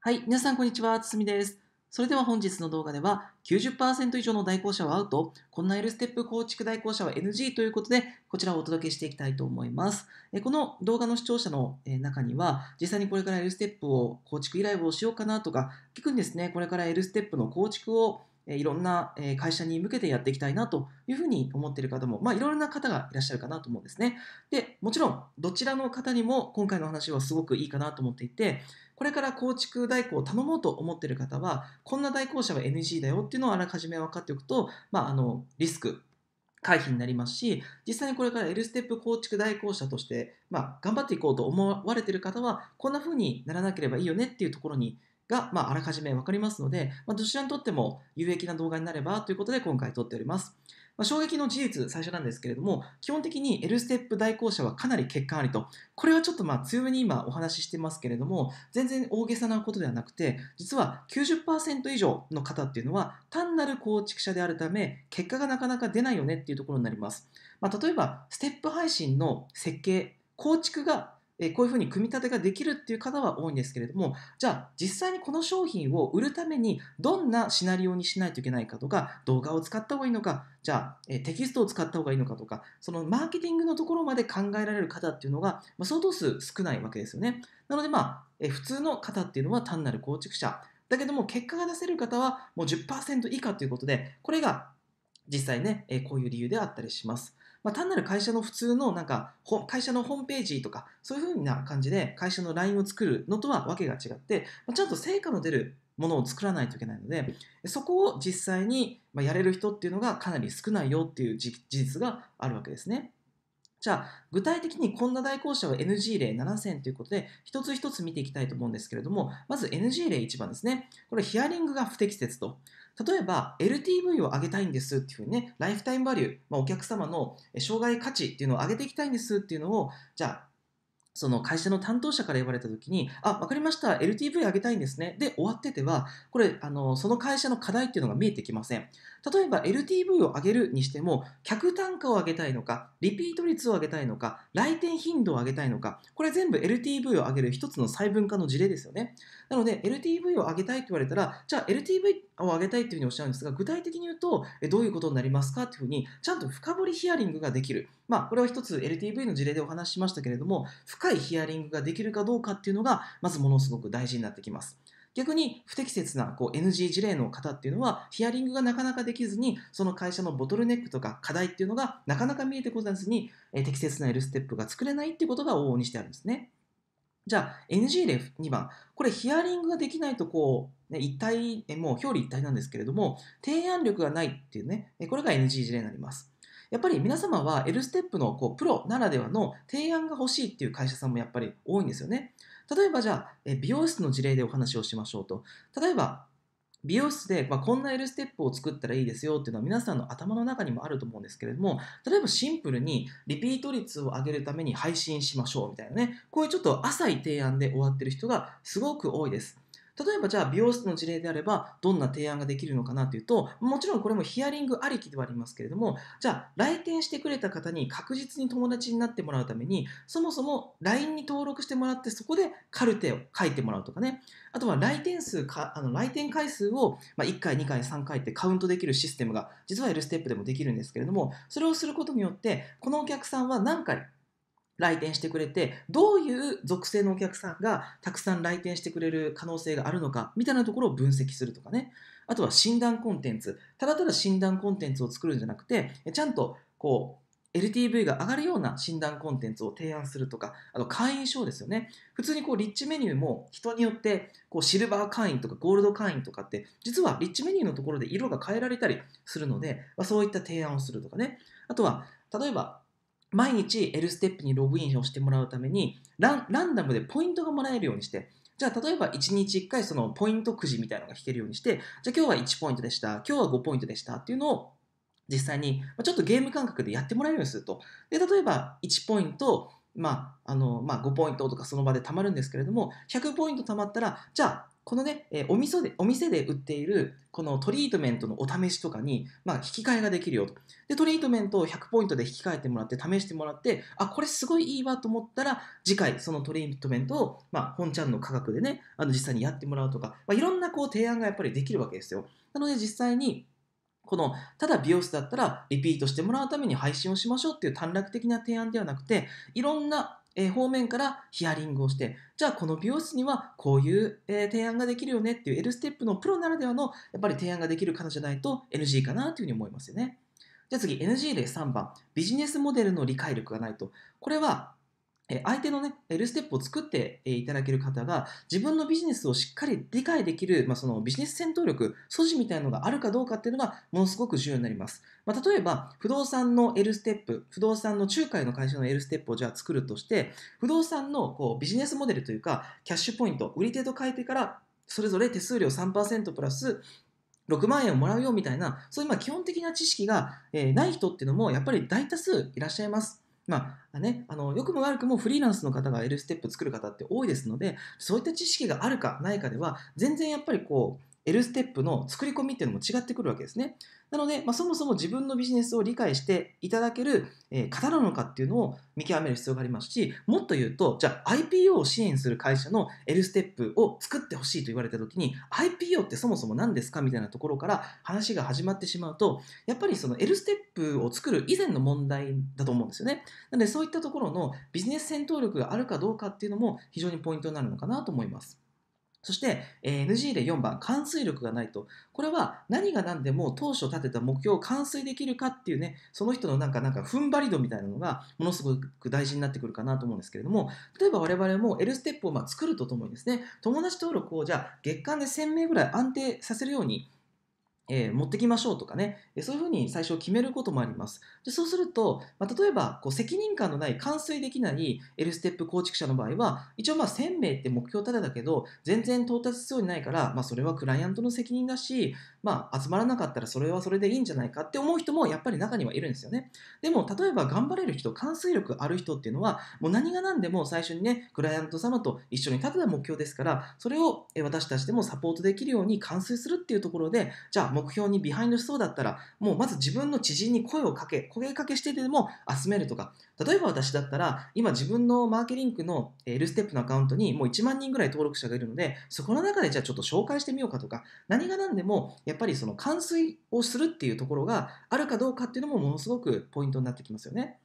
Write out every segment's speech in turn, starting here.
はい、皆さんこんにちは、つつみです。それでは本日の動画では90%以上の代行者はアウト、こんな L ステップ構築代行者は NG ということで、こちらをお届けしていきたいと思います。この動画の視聴者の中には、実際にこれから L ステップを構築依頼をしようかなとか、聞くんですね、これから L ステップの構築をいろんな会社に向けてやっていきたいなというふうに思っている方も、まあ、いろな方がいらっしゃるかなと思うんですね。で、もちろん、どちらの方にも今回の話はすごくいいかなと思っていて、これから構築代行を頼もうと思っている方は、こんな代行者は NG だよっていうのをあらかじめ分かっておくと、まあ、あのリスク回避になりますし、実際にこれから L ステップ構築代行者として、まあ、頑張っていこうと思われている方は、こんな風にならなければいいよねっていうところにが、まあ、あらかじめ分かりますので、まあ、どちらにとっても有益な動画になればということで今回撮っております。まあ、衝撃の事実、最初なんですけれども、基本的に L ステップ代行者はかなり欠陥ありと、これはちょっとまあ強めに今お話ししてますけれども、全然大げさなことではなくて、実は90%以上の方っていうのは、単なる構築者であるため、結果がなかなか出ないよねっていうところになります。まあ、例えば、ステップ配信の設計、構築がえこういうふうに組み立てができるっていう方は多いんですけれども、じゃあ実際にこの商品を売るためにどんなシナリオにしないといけないかとか、動画を使った方がいいのか、じゃあ、えテキストを使った方がいいのかとか、そのマーケティングのところまで考えられる方っていうのが、ま相当数少ないわけですよね。なのでまあ、え普通の方っていうのは単なる構築者。だけども結果が出せる方はもう10%以下ということで、これが実際ね、えこういう理由であったりします。まあ、単なる会社の普通のなんか会社のホームページとかそういうふうな感じで会社の LINE を作るのとはわけが違って、まあ、ちゃんと成果の出るものを作らないといけないのでそこを実際にやれる人っていうのがかなり少ないよっていう事実があるわけですね。じゃあ、具体的にこんな代行者は NG 例7選ということで、一つ一つ見ていきたいと思うんですけれども、まず NG 例1番ですね。これ、ヒアリングが不適切と。例えば、LTV を上げたいんですっていうふうにね、ライフタイムバリュー、まあ、お客様の障害価値っていうのを上げていきたいんですっていうのを、じゃあ、その会社の担当者から言われた時に「あ分かりました LTV 上げたいんですね」で終わっててはこれあのその会社の課題っていうのが見えてきません例えば LTV を上げるにしても客単価を上げたいのかリピート率を上げたいのか来店頻度を上げたいのかこれ全部 LTV を上げる一つの細分化の事例ですよねなので LTV を上げたいって言われたらじゃあ LTV を上げたいというふうにおっしゃるんですが具体的に言うとどういうことになりますかというふうにちゃんと深掘りヒアリングができる、まあ、これは一つ LTV の事例でお話ししましたけれども深いヒアリングができるかどうかっていうのがまずものすごく大事になってきます。逆に不適切なこう NG 事例の方っていうのはヒアリングがなかなかできずにその会社のボトルネックとか課題っていうのがなかなか見えてこざずに適切な L ステップが作れないっていうことが往々にしてあるんですね。じゃあ NG 例2番。これヒアリングができないとこう、ね、一体、もう表裏一体なんですけれども、提案力がないっていうね、これが NG 事例になります。やっぱり皆様は L ステップのこうプロならではの提案が欲しいっていう会社さんもやっぱり多いんですよね。例えばじゃあ、美容室の事例でお話をしましょうと。例えば、美容室で、まあ、こんな L ステップを作ったらいいですよっていうのは皆さんの頭の中にもあると思うんですけれども例えばシンプルにリピート率を上げるために配信しましょうみたいなねこういうちょっと浅い提案で終わってる人がすごく多いです例えばじゃあ美容室の事例であればどんな提案ができるのかなというともちろんこれもヒアリングありきではありますけれどもじゃあ来店してくれた方に確実に友達になってもらうためにそもそも LINE に登録してもらってそこでカルテを書いてもらうとかねあとは来店数かあの来店回数を、ま1回2回3回ってカウントできるシステムが実は L ステップでもできるんですけれどもそれをすることによってこのお客さんは何回来店してくれてどういう属性のお客さんがたくさん来店してくれる可能性があるのかみたいなところを分析するとかねあとは診断コンテンツただただ診断コンテンツを作るんじゃなくてちゃんとこう LTV が上がるような診断コンテンツを提案するとか、あと会員証ですよね。普通にこうリッチメニューも人によってこうシルバー会員とかゴールド会員とかって、実はリッチメニューのところで色が変えられたりするので、まあ、そういった提案をするとかね。あとは、例えば毎日 L ステップにログインをしてもらうためにランランダムでポイントがもらえるようにしてじゃあ例えば1日1回そのポイントくじみたいなのが引けるようにしてじゃあ今日は1ポイントでした今日は5ポイントでしたっていうのを実際にちょっとゲーム感覚でやってもらえるようにするとで例えば1ポイントまああのまあ、5ポイントとかその場で貯まるんですけれども100ポイント貯まったらじゃあこのね、えー、お店でお店で売っているこのトリートメントのお試しとかに、まあ、引き換えができるよと。で、トリートメントを100ポイントで引き換えてもらって、試してもらって、あ、これすごいいいわと思ったら、次回そのトリートメントを、まあ、本ちゃんの価格でね、あの実際にやってもらうとか、まあ、いろんなこう提案がやっぱりできるわけですよ。なので実際に、このただ美容室だったらリピートしてもらうために配信をしましょうっていう短絡的な提案ではなくていろんなえ方面からヒアリングをして、じゃあこの美容室にはこういう、え提案ができるよねっていう L ステップのプロならではのやっぱり提案ができる方じゃないと NG かなというふうに思いますよね。じゃあ次 NG 例3番、ビジネスモデルの理解力がないと。これは相手のね、L ステップを作っていただける方が、自分のビジネスをしっかり理解できる、まあ、そのビジネス戦闘力、素地みたいなのがあるかどうかっていうのが、ものすごく重要になります。まあ、例えば、不動産の L ステップ、不動産の仲介の会社の L ステップをじゃあ作るとして、不動産のこうビジネスモデルというか、キャッシュポイント、売り手と買い手から、それぞれ手数料3%プラス、6万円をもらうよみたいな、そういうま基本的な知識が、えない人っていうのも、やっぱり大多数いらっしゃいます。まあね、あの良くも悪くもフリーランスの方が L ステップ作る方って多いですのでそういった知識があるかないかでは全然やっぱりこう L ステップの作り込みっていうのも違ってくるわけですね。なので、まあ、そもそも自分のビジネスを理解していただける方なのかっていうのを見極める必要がありますし、もっと言うと、じゃあ IPO を支援する会社の L ステップを作ってほしいと言われた時に、IPO ってそもそも何ですかみたいなところから話が始まってしまうと、やっぱりその L ステップを作る以前の問題だと思うんですよね。なので、そういったところのビジネス戦闘力があるかどうかっていうのも非常にポイントになるのかなと思います。そして、え NG で4番、完遂力がないと。これは何が何でも当初立てた目標を完遂できるかっていうね、その人のなんか、なんか踏ん張り度みたいなのがものすごく大事になってくるかなと思うんですけれども、例えば我々も L ステップをま作るとともにですね、友達登録をじゃあ月間で1000名ぐらい安定させるようにえー、持ってきましょうとかね、えそういうふうに最初決めることもあります。でそうすると、まあ、例えばこう責任感のない完遂できない L ステップ構築者の場合は、一応まあ1000名って目標立てたけど、全然到達しそうにないから、まあ、それはクライアントの責任だし、まあ、集まらなかったらそれはそれでいいんじゃないかって思う人もやっぱり中にはいるんですよね。でも、例えば頑張れる人、完遂力ある人っていうのは、もう何が何でも最初にね、クライアント様と一緒に立てた目標ですから、それを私たちでもサポートできるように完遂するっていうところで、じゃあ目標にビハインドしそうだったら、もうまず自分の知人に声をかけ、声かけしてでも集めるとか、例えば私だったら、今自分のマーケリンクの L ステップのアカウントにもう1万人ぐらい登録者がいるので、そこの中でじゃあちょっと紹介してみようかとか、何が何でも、やっぱりその完遂をするっていうところがあるかどうかっていうのもものすごくポイントになってきますよね。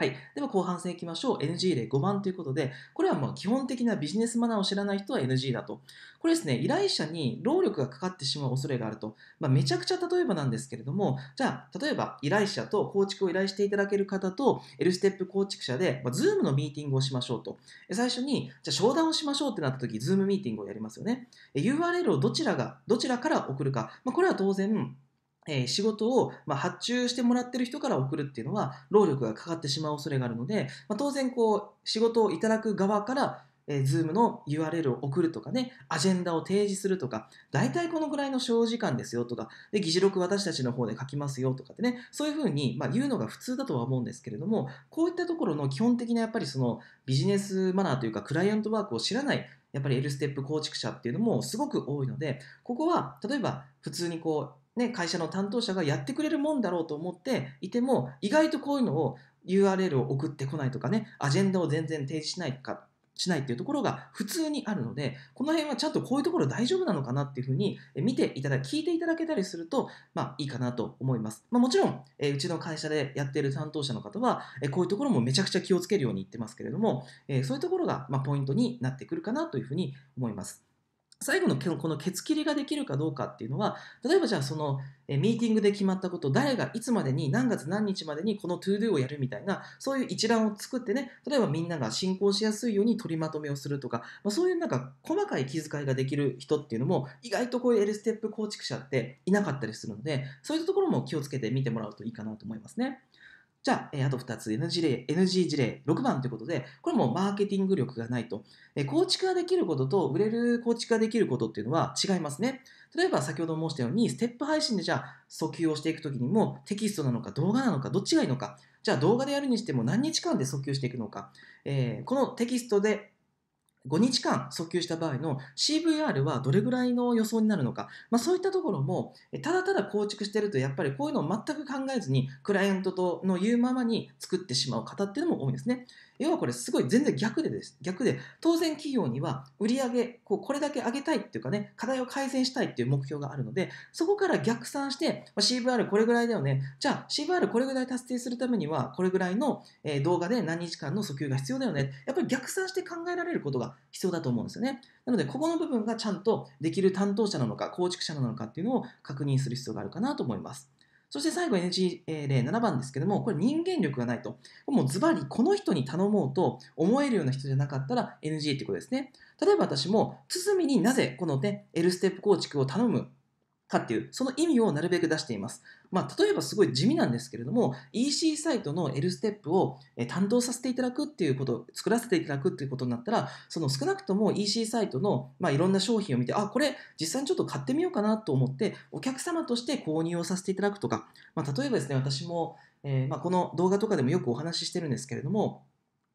はい。では後半戦いきましょう。NG 例5番ということで、これはもう基本的なビジネスマナーを知らない人は NG だと。これですね、依頼者に労力がかかってしまう恐れがあると。まあ、めちゃくちゃ例えばなんですけれども、じゃあ、例えば依頼者と構築を依頼していただける方と、L ステップ構築者で、まあ、Zoom のミーティングをしましょうと。最初に、じゃあ商談をしましょうってなった時、Zoom ミーティングをやりますよね。URL をどちらが、どちらから送るか。まあ、これは当然、え仕事を、ま発注してもらってる人から送るっていうのは労力がかかってしまう恐れがあるので、ま当然こう仕事をいただく側から、え Zoom の URL を送るとかねアジェンダを提示するとか大体このぐらいの小時間ですよとかで議事録私たちの方で書きますよとかってねそういうふうに、ま言うのが普通だとは思うんですけれどもこういったところの基本的なやっぱりそのビジネスマナーというかクライアントワークを知らないやっぱり L ステップ構築者っていうのもすごく多いのでここは例えば普通にこうね、会社の担当者がやってくれるもんだろうと思っていても意外とこういうのを URL を送ってこないとかねアジェンダを全然提示しないかしないっていうところが普通にあるのでこの辺はちゃんとこういうところ大丈夫なのかなっていうふうに見ていただ聞いていただけたりすると、まあ、いいかなと思います、まあ、もちろん、えうちの会社でやっている担当者の方は、えこういうところもめちゃくちゃ気をつけるように言ってますけれども、えそういうところが、まポイントになってくるかなというふうに思います最後のこのケツ切りができるかどうかっていうのは例えばじゃあそのミーティングで決まったこと誰がいつまでに何月何日までにこのトゥードゥをやるみたいなそういう一覧を作ってね例えばみんなが進行しやすいように取りまとめをするとか、まあ、そういうなんか細かい気遣いができる人っていうのも意外とこういう L ステップ構築者っていなかったりするのでそういったところも気をつけて見てもらうといいかなと思いますね。じゃあ、えあと2つ NG 事例、NG 事例6番ということで、これもマーケティング力がないと。え構築ができることと、売れる構築ができることっていうのは違いますね。例えば先ほど申したように、ステップ配信でじゃあ、訴求をしていくときにも、テキストなのか動画なのか、どっちがいいのか。じゃあ動画でやるにしても何日間で訴求していくのか。えー、このテキストで5日間訴求した場合の CVR はどれぐらいの予想になるのか、まあ、そういったところもただただ構築しているとやっぱりこういうのを全く考えずにクライアントとの言うままに作ってしまう方っていうのも多いんですね。要はこれすごい全然逆でです。逆で、当然企業には売上こうこれだけ上げたいっていうかね、課題を改善したいっていう目標があるので、そこから逆算して、ま CVR これぐらいだよね。じゃあ CVR これぐらい達成するためには、これぐらいの、え動画で何日間の訴求が必要だよね。やっぱり逆算して考えられることが必要だと思うんですよね。なので、ここの部分がちゃんとできる担当者なのか、構築者なのかっていうのを確認する必要があるかなと思います。そして最後 NG 例7番ですけども、これ人間力がないと。もうズバリこの人に頼もうと思えるような人じゃなかったら NG ってことですね。例えば私も、堤になぜこのね、L ステップ構築を頼むかっていう、その意味をなるべく出しています。まあ、例えばすごい地味なんですけれども、EC サイトの L ステップを担当させていただくっていうこと、作らせていただくっていうことになったら、その少なくとも EC サイトの、まあ、いろんな商品を見て、あ、これ実際にちょっと買ってみようかなと思って、お客様として購入をさせていただくとか、まあ、例えばですね、私も、えー、まあ、この動画とかでもよくお話ししてるんですけれども、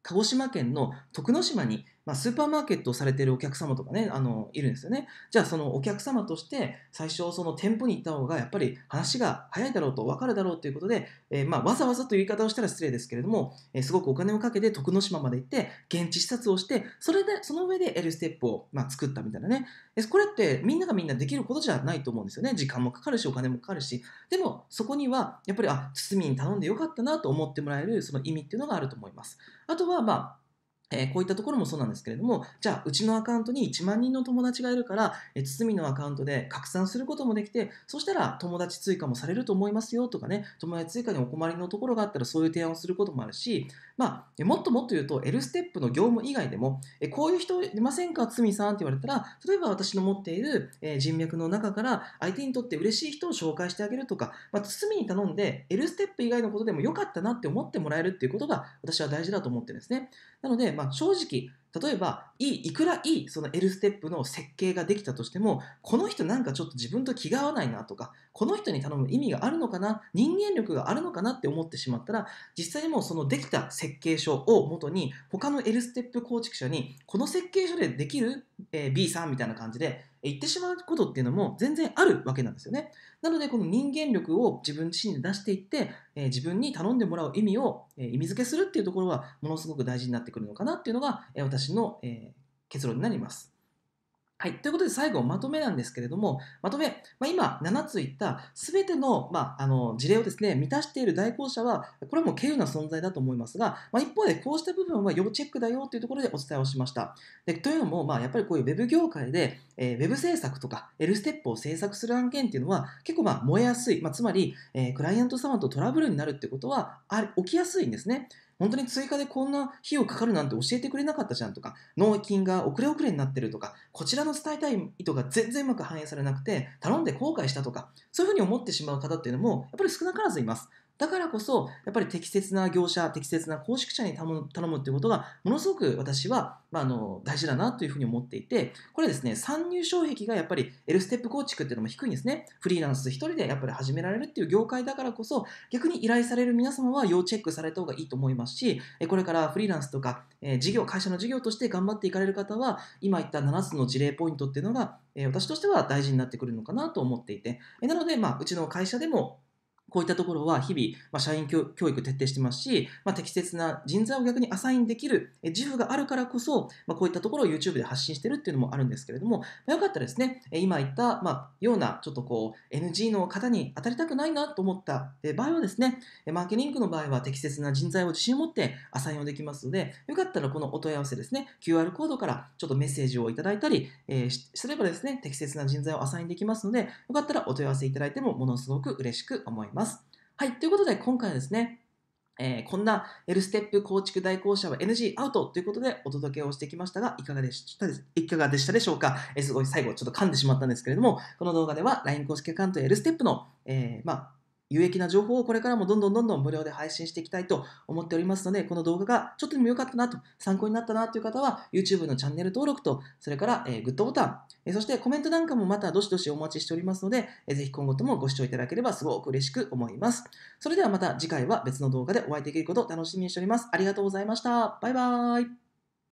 鹿児島県の徳之島にまあ、スーパーマーケットをされてるお客様とかね、あの、いるんですよね。じゃあ、そのお客様として、最初、その店舗に行った方が、やっぱり話が早いだろうと、分かるだろうということで、えー、まあ、わざわざという言い方をしたら失礼ですけれども、えー、すごくお金をかけて、徳之島まで行って、現地視察をして、それで、その上で L ステップを、まあ、作ったみたいなね。これって、みんながみんなできることじゃないと思うんですよね。時間もかかるし、お金もかかるし。でも、そこには、やっぱり、あ、堤に頼んでよかったなと思ってもらえる、その意味っていうのがあると思います。あとは、まあ、えー、こういったところもそうなんですけれども、じゃあ、うちのアカウントに1万人の友達がいるから、えー、堤のアカウントで拡散することもできて、そしたら友達追加もされると思いますよとかね、友達追加にお困りのところがあったらそういう提案をすることもあるし、まあ、もっともっと言うと、L ステップの業務以外でも、えー、こういう人いませんか、堤さんって言われたら、例えば私の持っている、え人脈の中から相手にとって嬉しい人を紹介してあげるとか、まあ、堤に頼んで、L ステップ以外のことでも良かったなって思ってもらえるっていうことが、私は大事だと思ってるんですね。なので、まあ、正直、例えばいいいくらいいその L ステップの設計ができたとしてもこの人なんかちょっと自分と気が合わないなとかこの人に頼む意味があるのかな人間力があるのかなって思ってしまったら実際もうそのできた設計書を元に他の L ステップ構築者にこの設計書でできる、え B さんみたいな感じで言ってしまうことっていうのも全然あるわけなんですよね。なのでこの人間力を自分自身で出していって、え自分に頼んでもらう意味を、え意味付けするっていうところはものすごく大事になってくるのかなっていうのが、え私の、え結論になります。はい、ということで最後まとめなんですけれどもまとめ、まあ、今7つ言った全ての,、まあ、あの事例をですね満たしている代行者はこれはもう軽有な存在だと思いますが、まあ、一方でこうした部分は要チェックだよというところでお伝えをしましたでというのも、まあ、やっぱりこういう Web 業界で、えー、Web 制作とか L ステップを制作する案件っていうのは結構まあ燃えやすい、まあ、つまり、えー、クライアント様とトラブルになるってことはあ起きやすいんですね本当に追加でこんな費用かかるなんて教えてくれなかったじゃんとか、納金が遅れ遅れになってるとか、こちらの伝えたい意図が全然うまく反映されなくて、頼んで後悔したとか、そういうふうに思ってしまう方っていうのも、やっぱり少なからずいます。だからこそ、やっぱり適切な業者、適切な公式者に頼む頼むいうことが、ものすごく私は、まあ、あの大事だなというふうに思っていて、これですね、参入障壁がやっぱり L ステップ構築っていうのも低いんですね。フリーランス一人でやっぱり始められるっていう業界だからこそ、逆に依頼される皆様は要チェックされた方がいいと思いますし、これからフリーランスとか、え事業、会社の事業として頑張っていかれる方は、今言った7つの事例ポイントっていうのが、え私としては大事になってくるのかなと思っていて、えなので、まあ、うちの会社でも、こういったところは日々、まあ、社員教育徹底してますし、まあ、適切な人材を逆にアサインできる自負があるからこそ、まあ、こういったところを YouTube で発信してるっていうのもあるんですけれども、まよかったらですね、今言った、まようなちょっとこう NG の方に当たりたくないなと思った場合はですね、マーケティングの場合は適切な人材を自信を持ってアサインをできますので、よかったらこのお問い合わせですね、QR コードからちょっとメッセージをいただいたり、えー、すればですね、適切な人材をアサインできますので、よかったらお問い合わせいただいてもものすごく嬉しく思います。ます。はい、ということで今回はですね、えー、こんな L ステップ構築代行者は NG アウトということでお届けをしてきましたが、いかがでしたいかがでしたでしょうか、えー、すごい最後ちょっと噛んでしまったんですけれども、この動画では LINE 公式アカウント L ステップの、えー、まあ、有益な情報をこれからもどんどんどんどん無料で配信していきたいと思っておりますので、この動画がちょっとでも良かったなと、参考になったなという方は、YouTube のチャンネル登録と、それから、えー、グッドボタン、えー、そしてコメントなんかもまたどしどしお待ちしておりますので、えー、ぜひ今後ともご視聴いただければすごく嬉しく思います。それではまた次回は別の動画でお会いできることを楽しみにしております。ありがとうございました。バイバーイ。